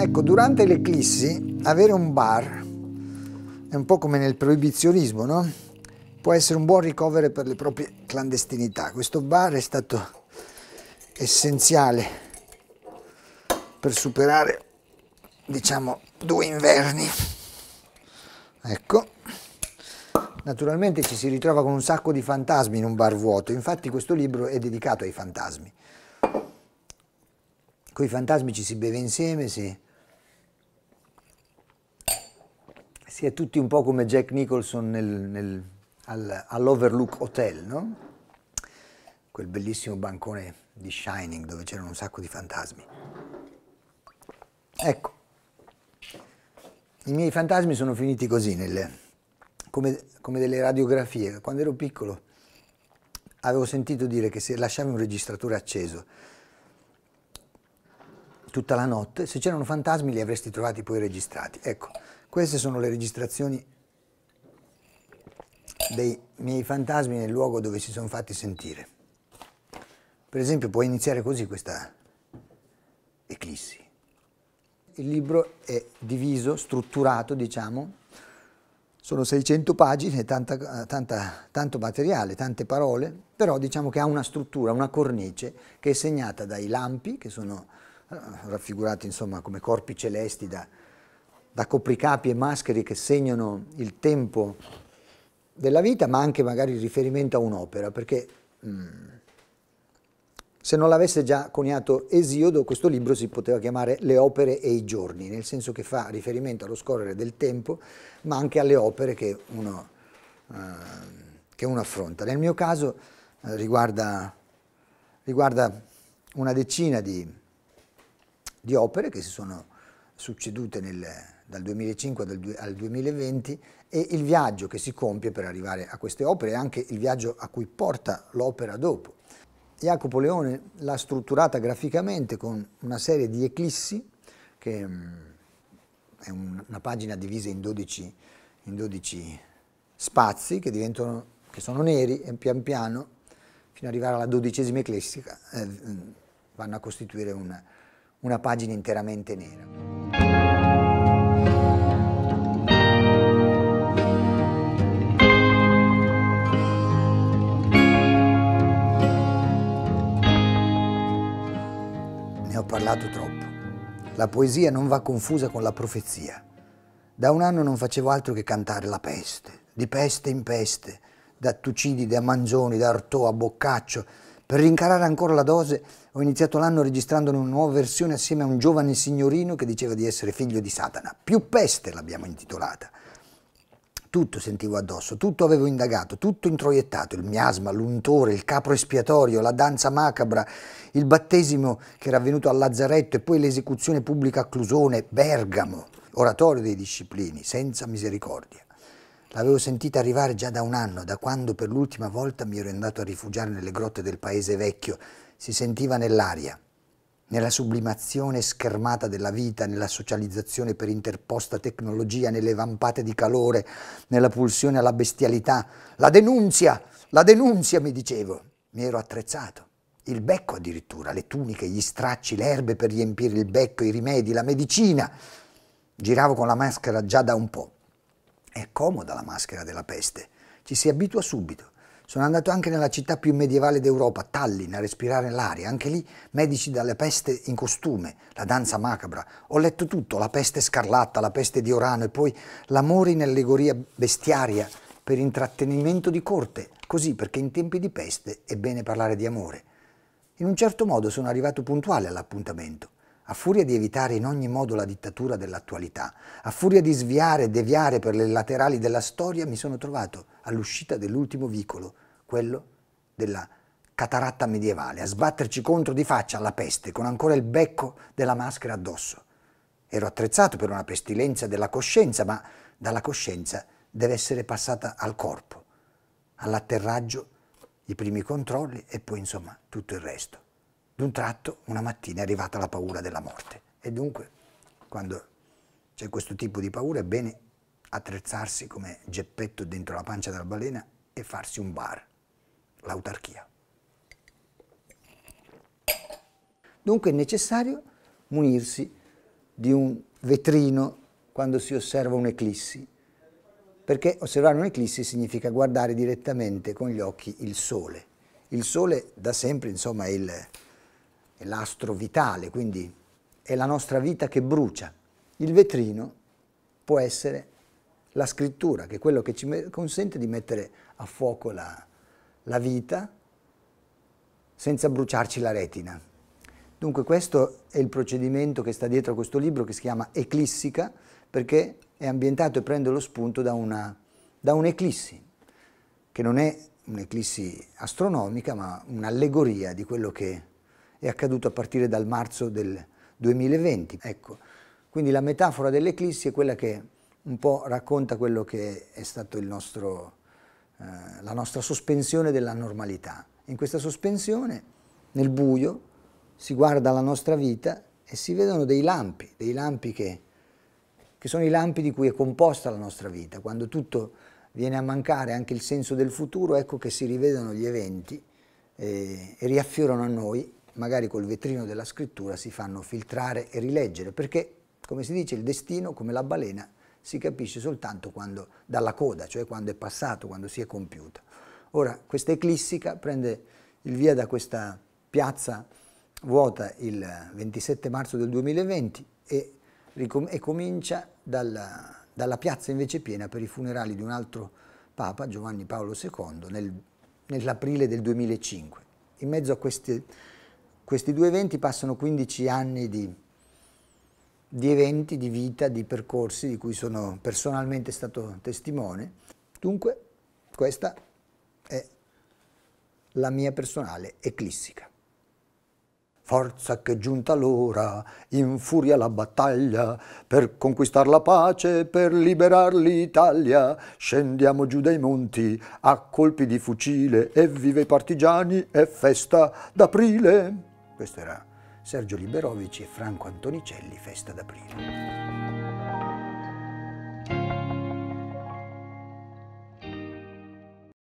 Ecco, durante l'eclissi avere un bar è un po' come nel proibizionismo, no? Può essere un buon ricovero per le proprie clandestinità. Questo bar è stato essenziale per superare, diciamo, due inverni. Ecco. Naturalmente ci si ritrova con un sacco di fantasmi in un bar vuoto, infatti questo libro è dedicato ai fantasmi. Con i fantasmi ci si beve insieme, si si è tutti un po' come Jack Nicholson nel, nel, al, all'Overlook Hotel, no? Quel bellissimo bancone di Shining dove c'erano un sacco di fantasmi. Ecco, i miei fantasmi sono finiti così, nelle, come, come delle radiografie. Quando ero piccolo avevo sentito dire che se lasciavi un registratore acceso tutta la notte, se c'erano fantasmi li avresti trovati poi registrati. Ecco, queste sono le registrazioni dei miei fantasmi nel luogo dove si sono fatti sentire. Per esempio può iniziare così questa eclissi. Il libro è diviso, strutturato, diciamo, sono 600 pagine, tanta, tanta, tanto materiale, tante parole, però diciamo che ha una struttura, una cornice che è segnata dai lampi, che sono eh, raffigurati insomma come corpi celesti da, da copricapi e maschere che segnano il tempo della vita, ma anche magari il riferimento a un'opera, perché mm, se non l'avesse già coniato Esiodo, questo libro si poteva chiamare Le opere e i giorni, nel senso che fa riferimento allo scorrere del tempo, ma anche alle opere che uno, eh, che uno affronta. Nel mio caso eh, riguarda, riguarda, una decina di, di opere che si sono succedute nel, dal 2005 al 2020 e il viaggio che si compie per arrivare a queste opere e anche il viaggio a cui porta l'opera dopo. Jacopo Leone l'ha strutturata graficamente con una serie di eclissi, che mm, è una pagina divisa in 12, in 12 spazi che, che, sono neri e pian piano, fino ad arrivare alla dodicesima eclissica, eh, vanno a costituire una, una pagina interamente nera. Ne ho parlato troppo. La poesia non va confusa con la profezia. Da un anno non facevo altro che cantare la peste, di peste in peste, da Tucidide a Manzoni, da Artò a Boccaccio. Per rincarare ancora la dose ho iniziato l'anno registrandone una nuova versione assieme a un giovane signorino che diceva di essere figlio di Satana. Più peste l'abbiamo intitolata tutto sentivo addosso, tutto avevo indagato, tutto introiettato, il miasma, l'untore, il capro espiatorio, la danza macabra, il battesimo che era avvenuto a Lazzaretto e poi l'esecuzione pubblica a Clusone, Bergamo, oratorio dei disciplini, senza misericordia. L'avevo sentita arrivare già da un anno, da quando per l'ultima volta mi ero andato a rifugiare nelle grotte del paese vecchio, si sentiva nell'aria nella sublimazione schermata della vita, nella socializzazione per interposta tecnologia, nelle vampate di calore, nella pulsione alla bestialità. La denunzia, la denunzia, mi dicevo. Mi ero attrezzato. Il becco addirittura, le tuniche, gli stracci, le erbe per riempire il becco, i rimedi, la medicina. Giravo con la maschera già da un po'. È comoda la maschera della peste, ci si abitua subito sono andato anche nella città più medievale d'Europa, Tallinn, a respirare l'aria. Anche lì medici dalla peste in costume, la danza macabra. Ho letto tutto, la peste scarlatta, la peste di Orano e poi l'amore in allegoria bestiaria per intrattenimento di corte. Così perché in tempi di peste è bene parlare di amore. In un certo modo sono arrivato puntuale all'appuntamento a furia di evitare in ogni modo la dittatura dell'attualità, a furia di sviare e deviare per le laterali della storia, mi sono trovato all'uscita dell'ultimo vicolo, quello della cataratta medievale, a sbatterci contro di faccia alla peste, con ancora il becco della maschera addosso. Ero attrezzato per una pestilenza della coscienza, ma dalla coscienza deve essere passata al corpo, all'atterraggio, i primi controlli e poi insomma tutto il resto. D'un tratto, una mattina è arrivata la paura della morte. E dunque, quando c'è questo tipo di paura, è bene attrezzarsi come geppetto dentro la pancia della balena e farsi un bar, l'autarchia. Dunque è necessario munirsi di un vetrino quando si osserva un'eclissi, perché osservare un'eclissi significa guardare direttamente con gli occhi il sole. Il sole da sempre insomma è il, è l'astro vitale, quindi è la nostra vita che brucia. Il vetrino può essere la scrittura, che è quello che ci consente di mettere a fuoco la, la vita senza bruciarci la retina. Dunque questo è il procedimento che sta dietro a questo libro che si chiama Eclissica perché è ambientato e prende lo spunto da, un'eclissi, che non è un'eclissi astronomica ma un'allegoria di quello che è accaduto a partire dal marzo del 2020. Ecco, quindi la metafora dell'eclissi è quella che un po' racconta quello che è stato nostro, eh, la nostra sospensione della normalità. In questa sospensione, nel buio, si guarda la nostra vita e si vedono dei lampi, dei lampi che, che sono i lampi di cui è composta la nostra vita. Quando tutto viene a mancare anche il senso del futuro, ecco che si rivedono gli eventi e, eh, e riaffiorano a noi magari col vetrino della scrittura si fanno filtrare e rileggere, perché come si dice il destino, come la balena, si capisce soltanto quando, dalla coda, cioè quando è passato, quando si è compiuta. Ora, questa eclissica prende il via da questa piazza vuota il 27 marzo del 2020 e, e comincia dalla, dalla, piazza invece piena per i funerali di un altro Papa, Giovanni Paolo II, nel, nell'aprile del 2005. In mezzo a queste questi due eventi passano 15 anni di, di eventi, di vita, di percorsi di cui sono personalmente stato testimone. Dunque, questa è la mia personale eclissica. Forza che è giunta l'ora, infuria la battaglia, per conquistar la pace, per liberar l'Italia. Scendiamo giù dai monti a colpi di fucile e vive i partigiani, è festa d'aprile. Questo era Sergio Liberovici e Franco Antonicelli, Festa d'Aprile.